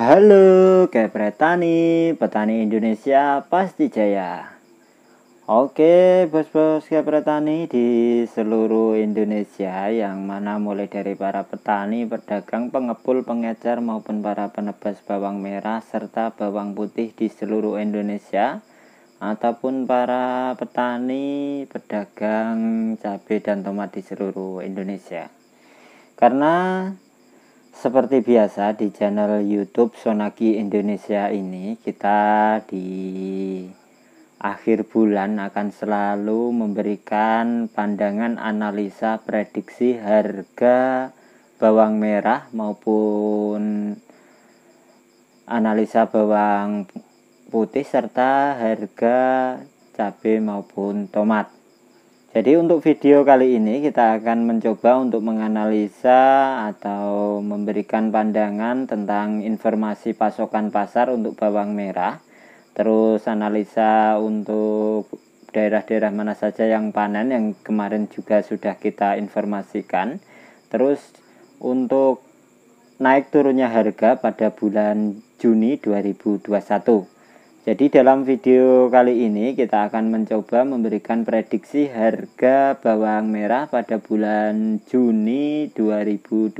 Halo Kepretani, petani Indonesia pasti jaya. Oke, bos-bos Kepretani di seluruh Indonesia yang mana mulai dari para petani, pedagang, pengepul, pengecer maupun para penebas bawang merah serta bawang putih di seluruh Indonesia ataupun para petani, pedagang cabai dan tomat di seluruh Indonesia. Karena seperti biasa di channel YouTube Sonaki Indonesia ini kita di akhir bulan akan selalu memberikan pandangan analisa prediksi harga bawang merah maupun analisa bawang putih serta harga cabai maupun tomat. Jadi untuk video kali ini kita akan mencoba untuk menganalisa atau memberikan pandangan tentang informasi pasokan pasar untuk bawang merah. Terus analisa untuk daerah-daerah mana saja yang panen yang kemarin juga sudah kita informasikan. Terus untuk naik turunnya harga pada bulan Juni 2021. Jadi dalam video kali ini kita akan mencoba memberikan prediksi harga bawang merah pada bulan Juni 2021.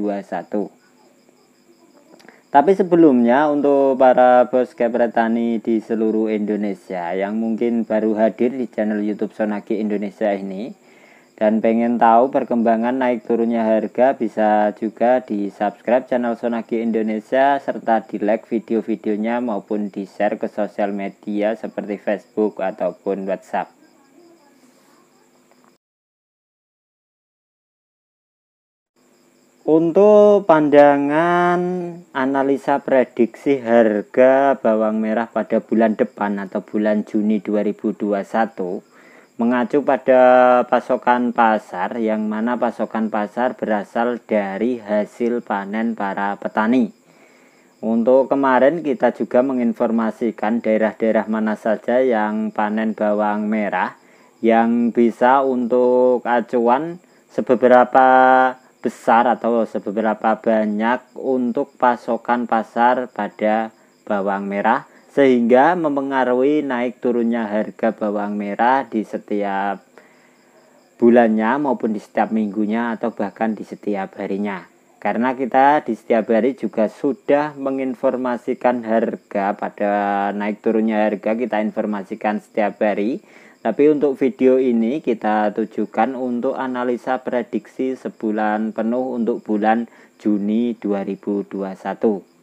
Tapi sebelumnya untuk para bos kepretani di seluruh Indonesia yang mungkin baru hadir di channel YouTube Sonaki Indonesia ini, dan pengen tahu perkembangan naik turunnya harga bisa juga di subscribe channel Sonagi Indonesia serta di like video-videonya maupun di share ke sosial media seperti Facebook ataupun WhatsApp. Untuk pandangan analisa prediksi harga bawang merah pada bulan depan atau bulan Juni 2021 mengacu pada pasokan pasar yang mana pasokan pasar berasal dari hasil panen para petani. Untuk kemarin kita juga menginformasikan daerah-daerah mana saja yang panen bawang merah yang bisa untuk acuan sebeberapa besar atau sebeberapa banyak untuk pasokan pasar pada bawang merah sehingga mempengaruhi naik turunnya harga bawang merah di setiap bulannya maupun di setiap minggunya atau bahkan di setiap harinya. Karena kita di setiap hari juga sudah menginformasikan harga pada naik turunnya harga kita informasikan setiap hari. Tapi untuk video ini kita tujukan untuk analisa prediksi sebulan penuh untuk bulan Juni 2021.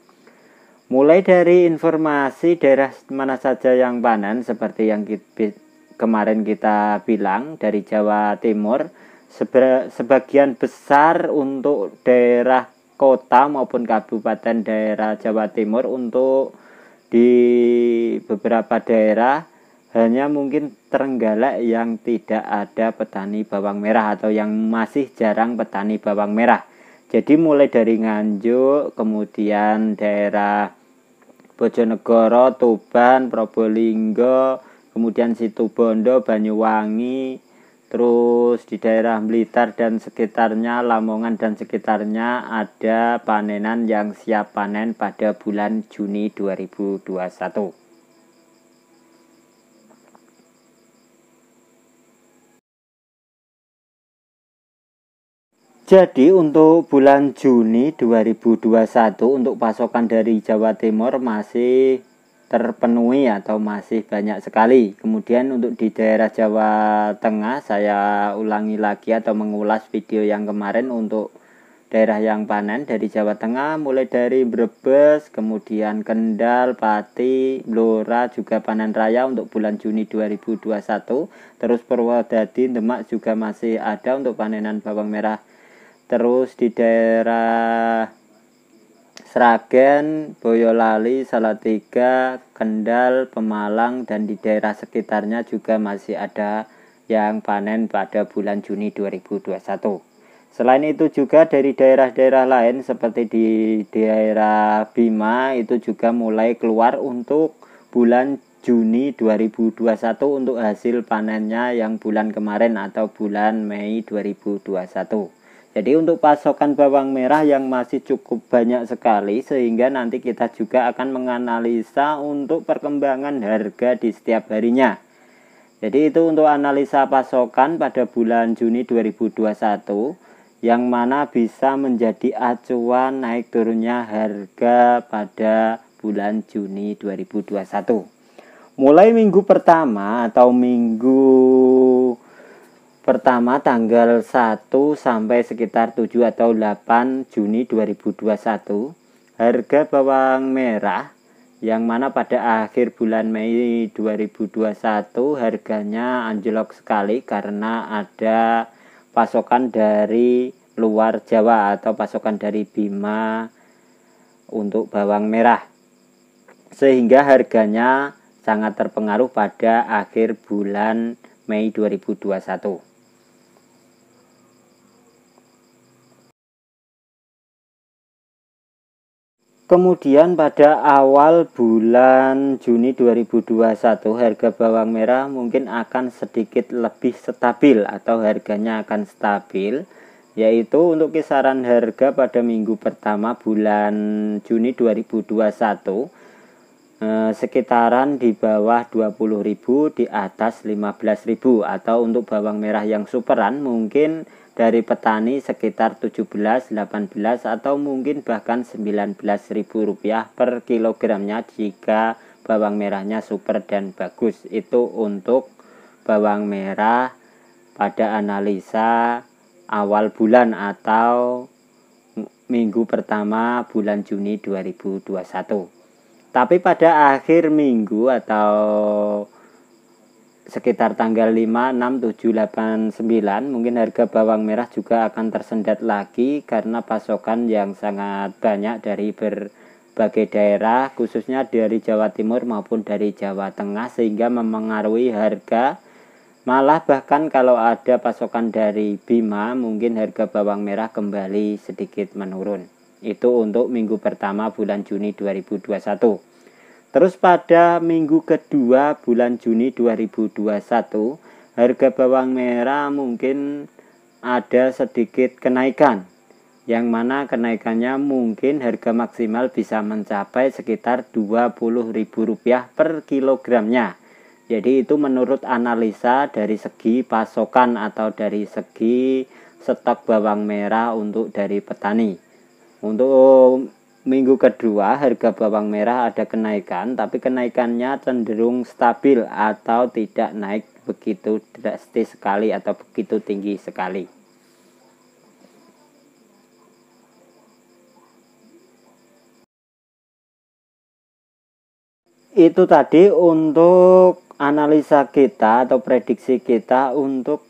Mulai dari informasi daerah mana saja yang panen seperti yang kita, kemarin kita bilang dari Jawa Timur sebagian besar untuk daerah kota maupun kabupaten daerah Jawa Timur untuk di beberapa daerah hanya mungkin terenggalek yang tidak ada petani bawang merah atau yang masih jarang petani bawang merah. Jadi mulai dari Nganjuk, kemudian daerah Bojonegoro, Tuban, Probolinggo, kemudian Situbondo, Banyuwangi, terus di daerah Blitar dan sekitarnya, Lamongan dan sekitarnya ada panenan yang siap panen pada bulan Juni 2021. Jadi untuk bulan Juni 2021 untuk pasokan dari Jawa Timur masih terpenuhi atau masih banyak sekali. Kemudian untuk di daerah Jawa Tengah saya ulangi lagi atau mengulas video yang kemarin untuk daerah yang panen dari Jawa Tengah mulai dari Brebes, kemudian Kendal, Pati, Blora juga panen raya untuk bulan Juni 2021. Terus Purwodadi, Demak juga masih ada untuk panenan bawang merah terus di daerah Sragen, Boyolali, Salatiga, Kendal, Pemalang dan di daerah sekitarnya juga masih ada yang panen pada bulan Juni 2021. Selain itu juga dari daerah-daerah lain seperti di daerah Bima itu juga mulai keluar untuk bulan Juni 2021 untuk hasil panennya yang bulan kemarin atau bulan Mei 2021. Jadi untuk pasokan bawang merah yang masih cukup banyak sekali sehingga nanti kita juga akan menganalisa untuk perkembangan harga di setiap harinya. Jadi itu untuk analisa pasokan pada bulan Juni 2021 yang mana bisa menjadi acuan naik turunnya harga pada bulan Juni 2021. Mulai minggu pertama atau minggu Pertama tanggal 1 sampai sekitar 7 atau 8 Juni 2021 harga bawang merah yang mana pada akhir bulan Mei 2021 harganya anjlok sekali karena ada pasokan dari luar Jawa atau pasokan dari Bima untuk bawang merah sehingga harganya sangat terpengaruh pada akhir bulan Mei 2021. Kemudian pada awal bulan Juni 2021 harga bawang merah mungkin akan sedikit lebih stabil atau harganya akan stabil yaitu untuk kisaran harga pada minggu pertama bulan Juni 2021 eh, sekitaran di bawah 20.000 di atas 15.000 atau untuk bawang merah yang superan mungkin dari petani sekitar 17, 18 atau mungkin bahkan 19.000 rupiah per kilogramnya jika bawang merahnya super dan bagus itu untuk bawang merah pada analisa awal bulan atau minggu pertama bulan Juni 2021 tapi pada akhir minggu atau sekitar tanggal 5, 6, 7, 8, 9 mungkin harga bawang merah juga akan tersendat lagi karena pasokan yang sangat banyak dari berbagai daerah khususnya dari Jawa Timur maupun dari Jawa Tengah sehingga memengaruhi harga malah bahkan kalau ada pasokan dari Bima mungkin harga bawang merah kembali sedikit menurun itu untuk minggu pertama bulan Juni 2021 Terus pada minggu kedua bulan Juni 2021, harga bawang merah mungkin ada sedikit kenaikan. Yang mana kenaikannya mungkin harga maksimal bisa mencapai sekitar Rp20.000 per kilogramnya. Jadi itu menurut analisa dari segi pasokan atau dari segi stok bawang merah untuk dari petani. Untuk minggu kedua harga bawang merah ada kenaikan tapi kenaikannya cenderung stabil atau tidak naik begitu drastis sekali atau begitu tinggi sekali. Itu tadi untuk analisa kita atau prediksi kita untuk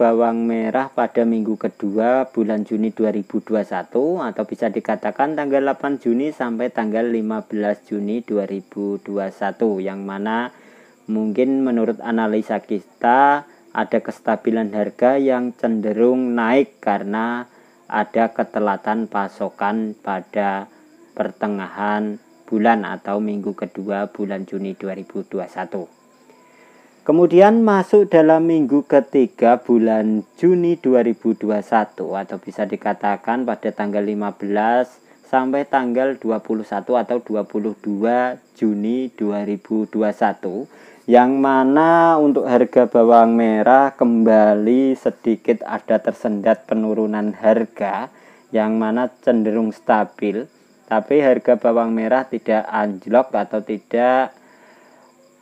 bawang merah pada minggu kedua bulan Juni 2021 atau bisa dikatakan tanggal 8 Juni sampai tanggal 15 Juni 2021 yang mana mungkin menurut analisa kita ada kestabilan harga yang cenderung naik karena ada ketelatan pasokan pada pertengahan bulan atau minggu kedua bulan Juni 2021. Kemudian masuk dalam minggu ketiga bulan Juni 2021 atau bisa dikatakan pada tanggal 15 sampai tanggal 21 atau 22 Juni 2021 yang mana untuk harga bawang merah kembali sedikit ada tersendat penurunan harga yang mana cenderung stabil tapi harga bawang merah tidak anjlok atau tidak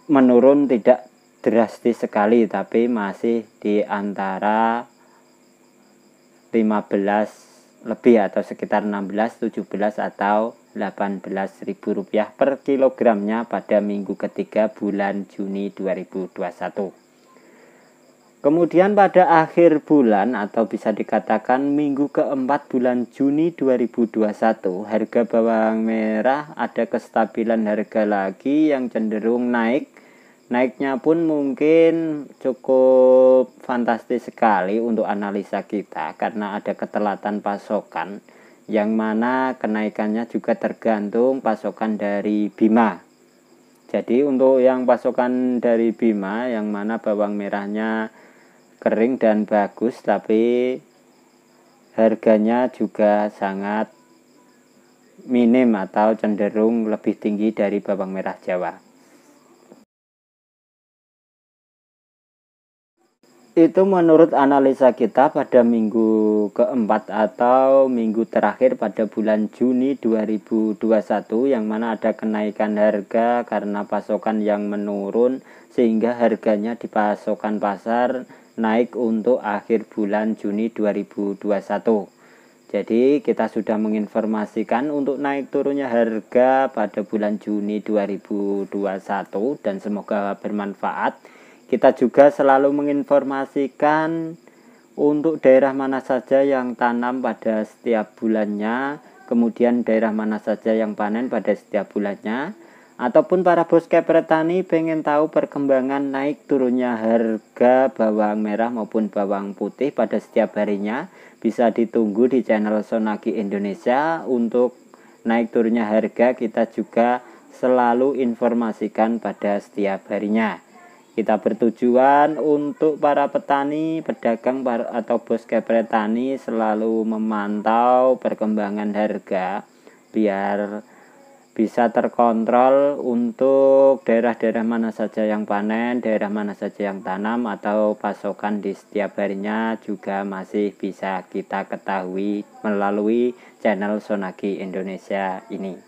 menurun tidak drastis sekali tapi masih di antara 15 lebih atau sekitar 16, 17 atau 18 ribu rupiah per kilogramnya pada minggu ketiga bulan Juni 2021. Kemudian pada akhir bulan atau bisa dikatakan minggu keempat bulan Juni 2021 harga bawang merah ada kestabilan harga lagi yang cenderung naik Naiknya pun mungkin cukup fantastis sekali untuk analisa kita karena ada ketelatan pasokan yang mana kenaikannya juga tergantung pasokan dari Bima. Jadi untuk yang pasokan dari Bima yang mana bawang merahnya kering dan bagus tapi harganya juga sangat minim atau cenderung lebih tinggi dari bawang merah Jawa. itu menurut analisa kita pada minggu keempat atau minggu terakhir pada bulan Juni 2021 yang mana ada kenaikan harga karena pasokan yang menurun sehingga harganya di pasokan pasar naik untuk akhir bulan Juni 2021. Jadi kita sudah menginformasikan untuk naik turunnya harga pada bulan Juni 2021 dan semoga bermanfaat kita juga selalu menginformasikan untuk daerah mana saja yang tanam pada setiap bulannya, kemudian daerah mana saja yang panen pada setiap bulannya, ataupun para bos petani pengen tahu perkembangan naik turunnya harga bawang merah maupun bawang putih pada setiap harinya, bisa ditunggu di channel Sonaki Indonesia untuk naik turunnya harga kita juga selalu informasikan pada setiap harinya. Kita bertujuan untuk para petani, pedagang atau bos kepretani selalu memantau perkembangan harga biar bisa terkontrol untuk daerah-daerah mana saja yang panen, daerah mana saja yang tanam atau pasokan di setiap harinya juga masih bisa kita ketahui melalui channel Sonagi Indonesia ini.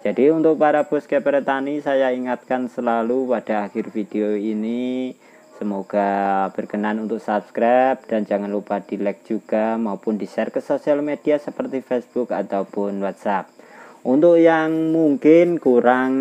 Jadi untuk para buskesper tani saya ingatkan selalu pada akhir video ini Semoga berkenan untuk subscribe dan jangan lupa di like juga maupun di share ke sosial media seperti Facebook ataupun WhatsApp. Untuk yang mungkin kurang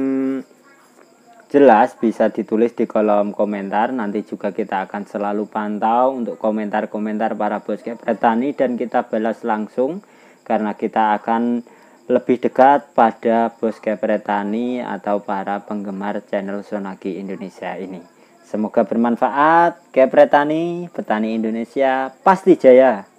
jelas bisa ditulis di kolom komentar nanti juga kita akan selalu pantau untuk komentar-komentar para bos petani dan kita balas langsung karena kita akan lebih dekat pada bos Kepretani atau para penggemar channel Sonagi Indonesia ini. Semoga bermanfaat. Kepretani, petani Indonesia pasti jaya.